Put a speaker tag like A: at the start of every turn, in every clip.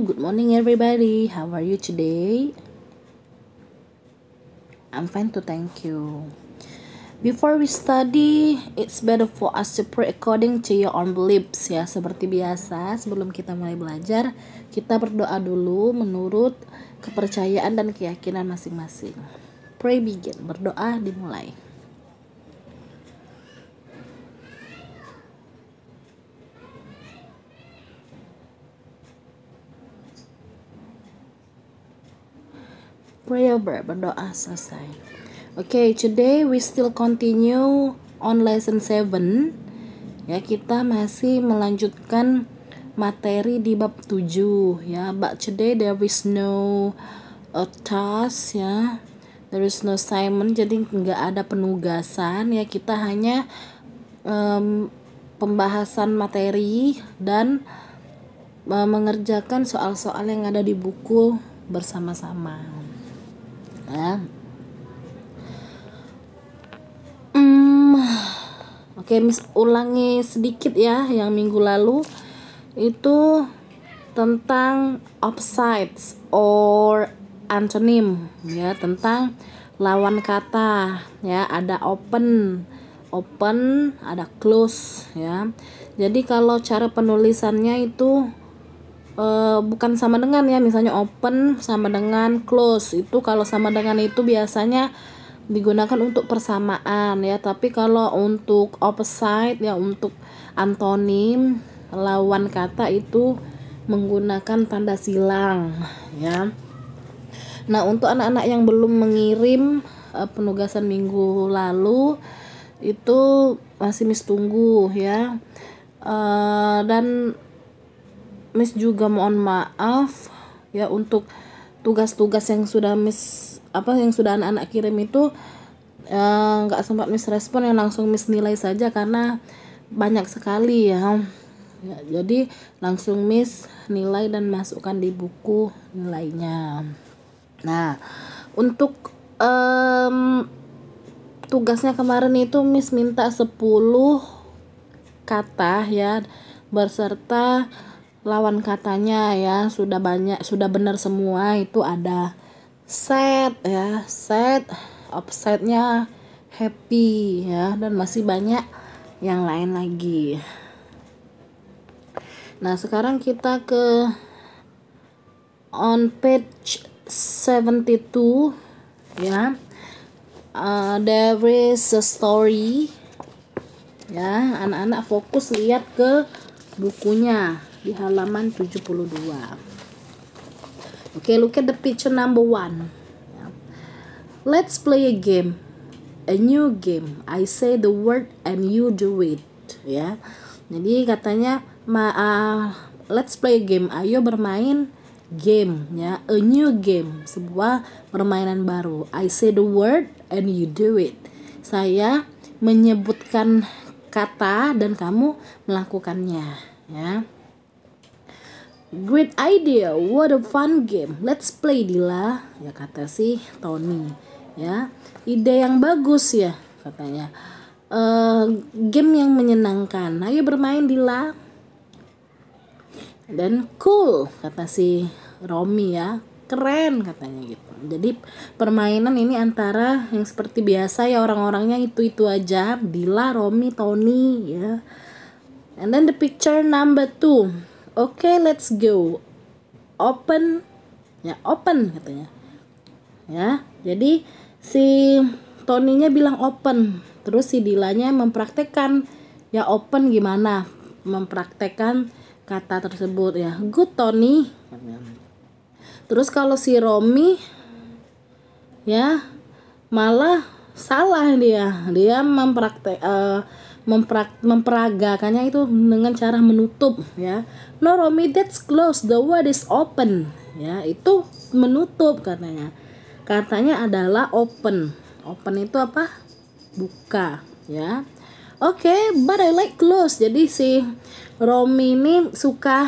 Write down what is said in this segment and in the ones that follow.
A: Good morning, everybody. How are you today? I'm fine to thank you. Before we study, it's better for us to pray according to your own beliefs ya. Seperti biasa, sebelum kita mulai belajar, kita berdoa dulu menurut kepercayaan dan keyakinan masing-masing. Pray begin, berdoa dimulai. prayer berdoa selesai. Oke, okay, today we still continue on lesson 7. Ya, kita masih melanjutkan materi di bab 7 ya. But today there is no a uh, task ya. There is no assignment, jadi nggak ada penugasan ya. Kita hanya um, pembahasan materi dan eh, mengerjakan soal-soal yang ada di buku bersama-sama ya, hmm, oke mis ulangi sedikit ya yang minggu lalu itu tentang offsides or antonym ya tentang lawan kata ya ada open open ada close ya jadi kalau cara penulisannya itu uh, bukan sama dengan ya misalnya open sama dengan close itu kalau sama dengan itu biasanya digunakan untuk persamaan ya tapi kalau untuk opposite ya untuk antonim lawan kata itu menggunakan tanda silang ya nah untuk anak-anak yang belum mengirim uh, penugasan minggu lalu itu masih mistunggu ya uh, dan Miss juga mohon maaf ya untuk tugas-tugas yang sudah Miss apa yang sudah anak-anak kirim itu eh, nggak uh, sempat Miss respon yang langsung Miss nilai saja karena banyak sekali ya. ya jadi langsung Miss nilai dan masukkan di buku nilainya. Nah untuk um, tugasnya kemarin itu Miss minta 10 kata ya berserta lawan katanya ya sudah banyak sudah benar semua itu ada set ya set offsetnya happy ya dan masih banyak yang lain lagi nah sekarang kita ke on page 72 ya uh, there is a story ya anak-anak fokus lihat ke bukunya di halaman 72 okay look at the picture number one let's play a game a new game I say the word and you do it ya jadi katanya ma uh, let's play a game ayo bermain game ya a new game sebuah permainan baru I say the word and you do it saya menyebutkan kata dan kamu melakukannya ya Great idea, what a fun game. Let's play Dila, ya kata si Tony. Ya, ide yang bagus ya katanya. Uh, game yang menyenangkan. Ayo bermain Dila. Dan cool kata si Romi ya. Keren katanya gitu. Jadi permainan ini antara yang seperti biasa ya orang-orangnya itu-itu aja. Dila, Romi, Tony ya. And then the picture number two Oke, okay, let's go. Open ya, open katanya. Ya, jadi si Toninya bilang open, terus si Dilanya mempraktekkan ya open gimana mempraktekkan kata tersebut ya. Good Tony. Terus kalau si Romi ya malah salah dia. Dia mempraktek uh, mempra memperagakannya itu dengan cara menutup ya no Romi that's close the word is open ya itu menutup katanya katanya adalah open open itu apa buka ya oke okay, but I like close jadi si Romi ini suka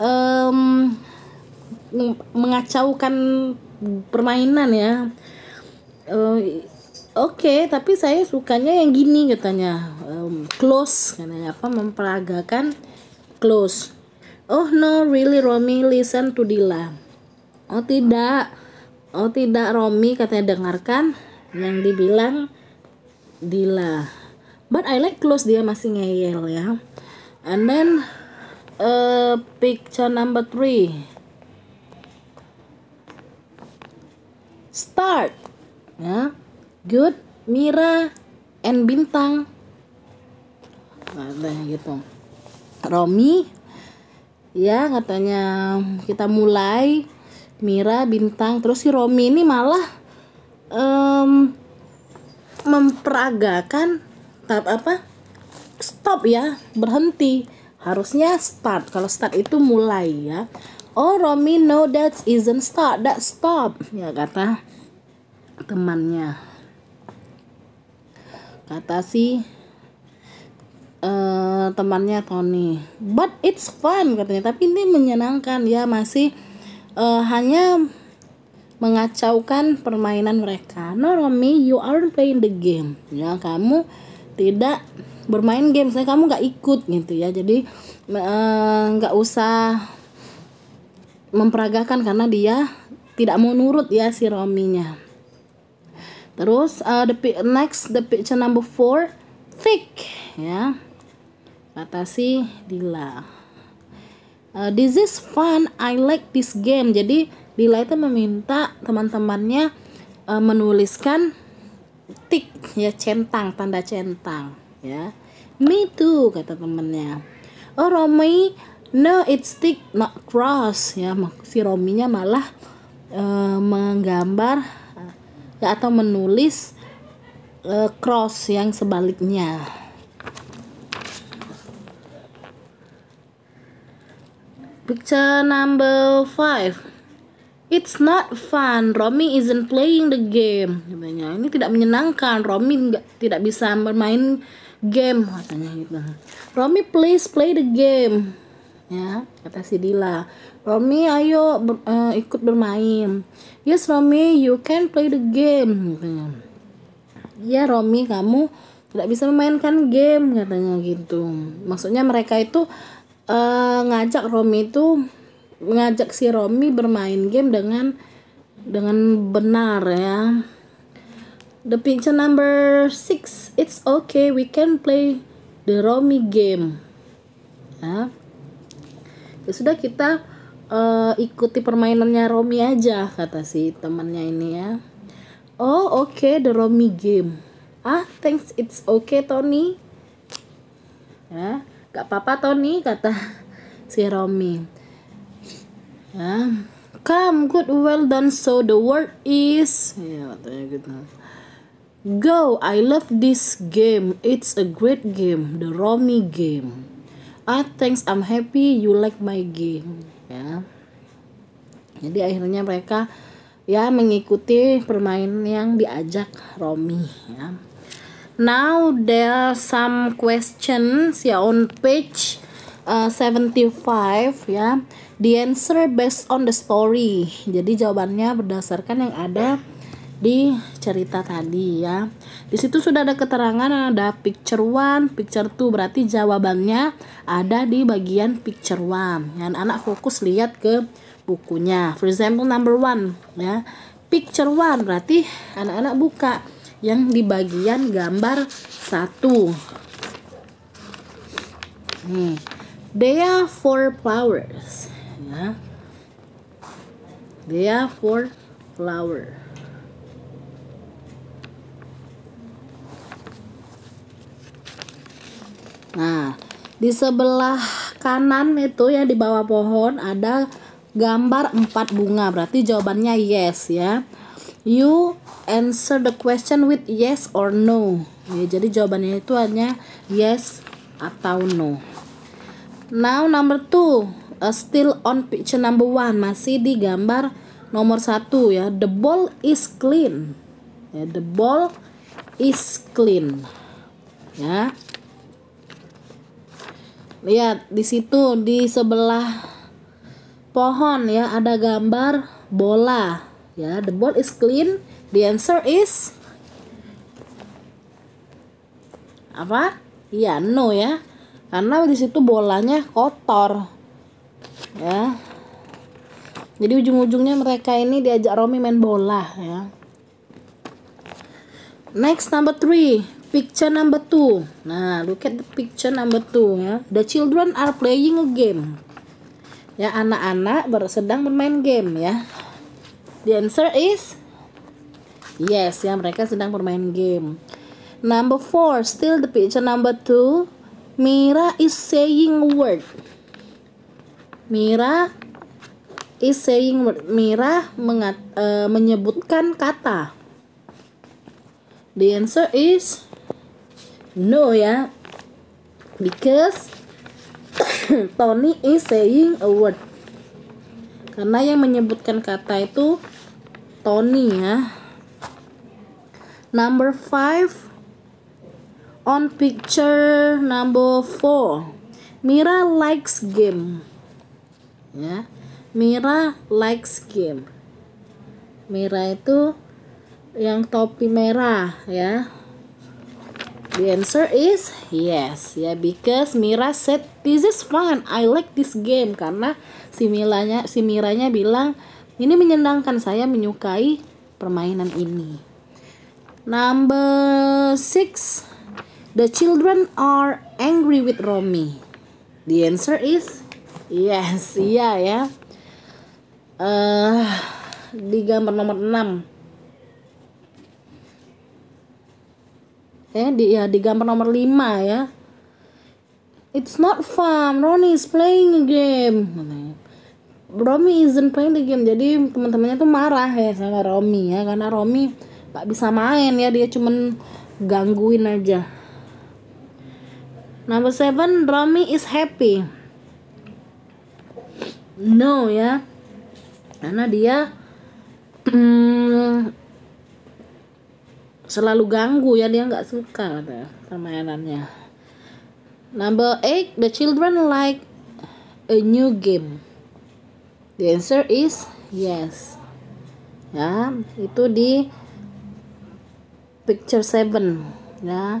A: um, mengacaukan permainan ya eh, Oke, okay, tapi saya sukanya yang gini katanya. Um, close katanya apa memperagakan close. Oh no, really Romi listen to Dila. Oh tidak. Oh tidak Romi katanya dengarkan yang dibilang Dila. But I like close dia masih ngeyel ya. And then uh, picture number three. Start. Ya. Yeah good Mira and bintang ada gitu Romi ya katanya kita mulai Mira bintang terus si Romi ini malah um, memperagakan tahap apa stop ya berhenti harusnya start kalau start itu mulai ya oh Romi no that isn't start that stop ya kata temannya kata si uh, temannya Tony but it's fun katanya tapi ini menyenangkan ya masih uh, hanya mengacaukan permainan mereka no Romi, you aren't playing the game ya kamu tidak bermain game saya kamu nggak ikut gitu ya jadi eh, nggak uh, usah memperagakan karena dia tidak mau nurut ya si Rominya Terus uh, the next the picture number four thick ya. Batasi Dila. Uh, this is fun. I like this game. Jadi Dila itu meminta teman-temannya uh, menuliskan tick ya centang tanda centang ya. Me too kata temannya. Oh Romi, no it's tick not cross ya. Si Rominya malah uh, menggambar ya atau menulis uh, cross yang sebaliknya. Picture number five. It's not fun. Romi isn't playing the game. Katanya ini tidak menyenangkan. Romi nggak tidak bisa bermain game katanya gitu. Romi please play the game ya kata si Dila Romi ayo ber, uh, ikut bermain yes Romi you can play the game katanya ya Romi kamu tidak bisa memainkan game katanya gitu maksudnya mereka itu uh, ngajak Romi itu ngajak si Romi bermain game dengan dengan benar ya the picture number six it's okay we can play the Romi game ya ya sudah kita uh, ikuti permainannya Romi aja kata si temannya ini ya oh oke okay, the Romi game ah thanks it's okay Tony ya gak apa-apa Tony kata si Romi ya come good well done so the word is ya katanya gitu Go, I love this game. It's a great game, the Romy game ah thanks I'm happy you like my game ya jadi akhirnya mereka ya mengikuti permainan yang diajak Romi ya now there are some questions ya on page uh, 75 ya the answer based on the story jadi jawabannya berdasarkan yang ada di cerita tadi ya. Di situ sudah ada keterangan ada picture one, picture two berarti jawabannya ada di bagian picture one. Dan anak fokus lihat ke bukunya. For example number one ya. Picture one berarti anak-anak buka yang di bagian gambar satu. Nih, hmm. there are four flowers ya. There are four flowers Nah, di sebelah kanan itu ya di bawah pohon ada gambar empat bunga. Berarti jawabannya yes ya. You answer the question with yes or no. Ya, jadi jawabannya itu hanya yes atau no. Now number two, uh, still on picture number one masih di gambar nomor satu ya. The ball is clean. Ya, the ball is clean. Ya lihat di situ di sebelah pohon ya ada gambar bola ya the ball is clean the answer is apa ya no ya karena di situ bolanya kotor ya jadi ujung-ujungnya mereka ini diajak Romi main bola ya next number three picture number two. Nah, look at the picture number two ya. The children are playing a game. Ya, anak-anak sedang bermain game ya. The answer is yes ya, mereka sedang bermain game. Number four, still the picture number two. Mira is saying word. Mira is saying word. Mira mengat, uh, menyebutkan kata. The answer is no ya because Tony is saying a word karena yang menyebutkan kata itu Tony ya number five on picture number four Mira likes game ya Mira likes game Mira itu yang topi merah ya The answer is yes ya yeah, because Mira said this is fun. I like this game karena si Milanya si Miranya bilang ini menyenangkan saya menyukai permainan ini. Number six, the children are angry with Romy. The answer is yes, iya yeah, ya. Yeah. Uh, di gambar nomor 6 ya di ya di gambar nomor 5 ya it's not fun Ronnie is playing a game Romi isn't playing the game jadi teman-temannya tuh marah ya sama Romi ya karena Romi nggak bisa main ya dia cuman gangguin aja number seven Romi is happy no ya karena dia mm, selalu ganggu ya dia nggak suka ada permainannya number eight the children like a new game the answer is yes ya itu di picture seven ya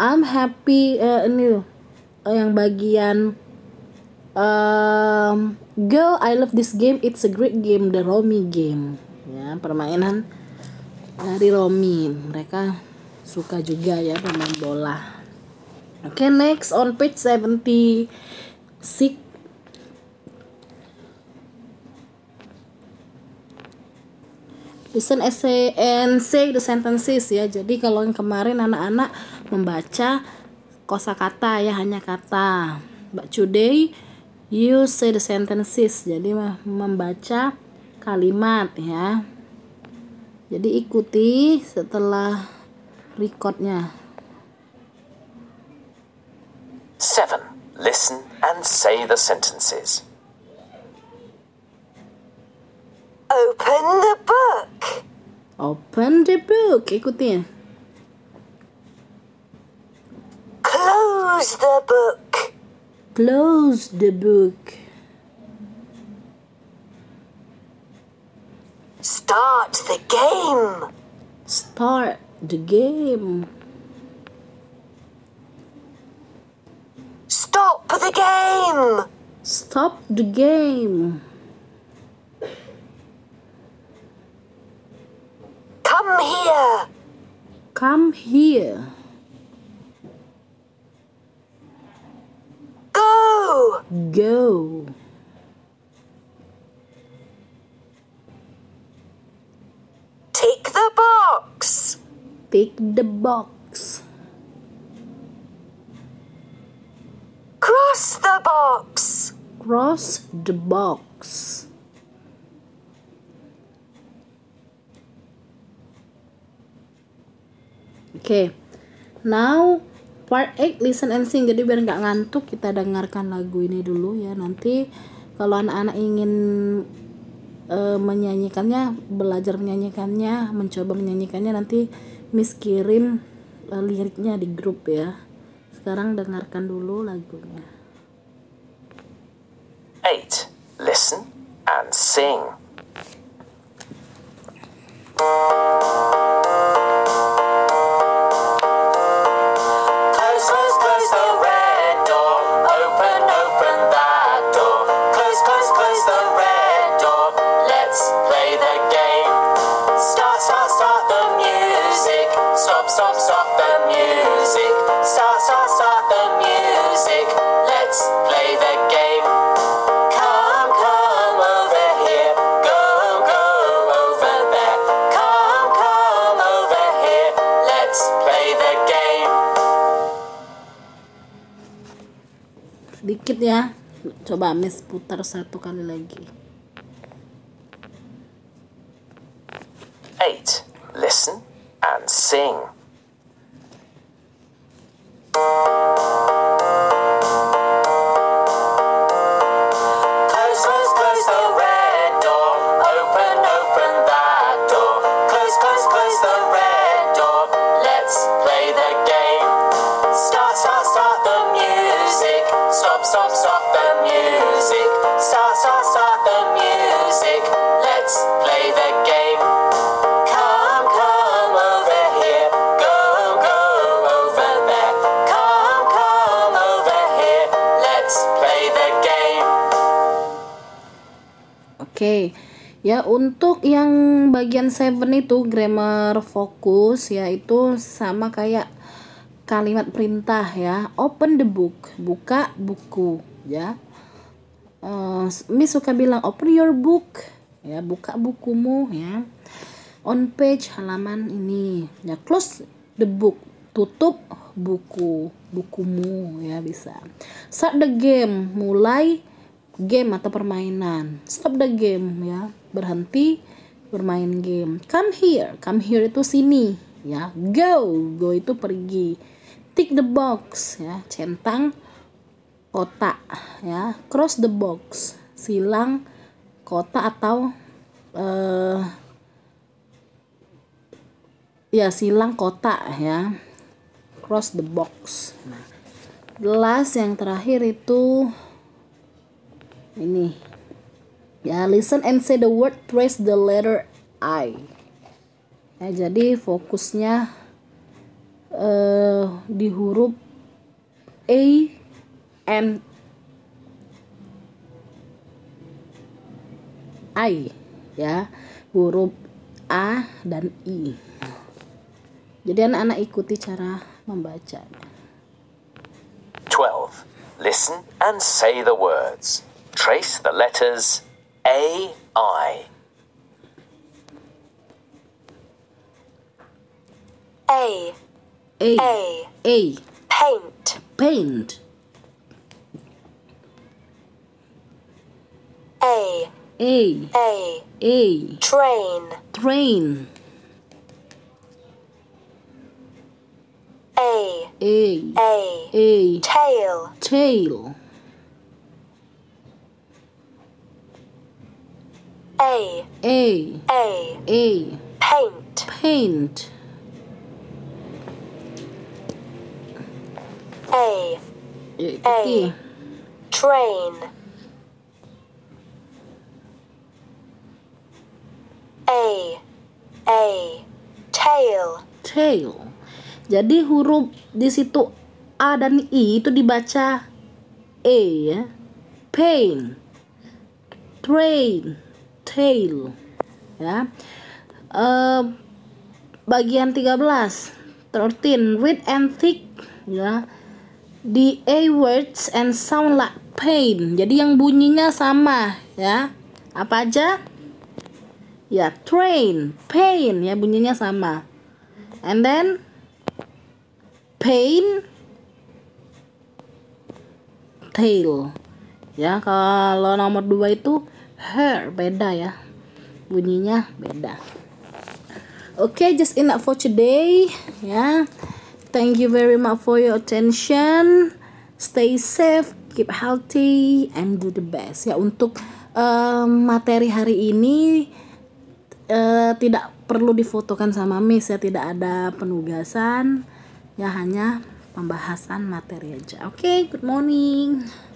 A: I'm happy uh, ini uh, yang bagian um, girl I love this game it's a great game the Romy game ya permainan dari Romi mereka suka juga ya pemain bola oke okay, next on page 76 listen essay and say the sentences ya jadi kalau yang kemarin anak-anak membaca kosakata ya hanya kata but today you say the sentences jadi membaca kalimat ya jadi ikuti setelah recordnya seven listen and say the sentences open the book open the book ikuti close the book close the book Start the game. Start the game. Stop the game. Stop the game. Come here. Come here. Go. Go. pick the box. Cross the box. Cross the box. Oke. Okay. Now part 8 listen and sing. Jadi biar nggak ngantuk kita dengarkan lagu ini dulu ya. Nanti kalau anak-anak ingin uh, menyanyikannya, belajar menyanyikannya, mencoba menyanyikannya nanti Miss kirim uh, liriknya di grup ya. Sekarang dengarkan dulu lagunya. 8. Listen and sing. sedikit ya coba miss putar satu kali lagi eight listen and sing Oke. Ya, untuk yang bagian 7 itu grammar fokus yaitu sama kayak kalimat perintah ya. Open the book, buka buku ya. Uh, Miss suka bilang open your book ya, buka bukumu ya. On page halaman ini. Ya, close the book, tutup buku, bukumu ya bisa. Start the game, mulai game atau permainan. Stop the game ya, berhenti bermain game. Come here, come here itu sini ya. Go, go itu pergi. Tick the box ya, centang kotak ya. Cross the box, silang kotak atau uh, ya silang kotak ya. Cross the box. Nah, last yang terakhir itu ini ya listen and say the word trace the letter I ya, jadi fokusnya uh, di huruf A and I ya huruf A dan I jadi anak-anak ikuti cara membaca. 12 listen and say the words Trace the letters AI. A. A. A. A. Paint. Paint. A. A. A. A. Train. Train. A. A. A. A. Tail. Tail. A A A A paint paint A A train A A tail tail jadi huruf di situ A dan I itu dibaca E ya pain train tail ya uh, bagian 13 13 read and thick ya the a words and sound like pain jadi yang bunyinya sama ya apa aja ya train pain ya bunyinya sama and then pain tail ya kalau nomor dua itu her beda ya bunyinya beda oke okay, just enough for today ya yeah. thank you very much for your attention stay safe keep healthy and do the best ya untuk um, materi hari ini uh, tidak perlu difotokan sama miss ya tidak ada penugasan ya hanya pembahasan materi aja oke okay, good morning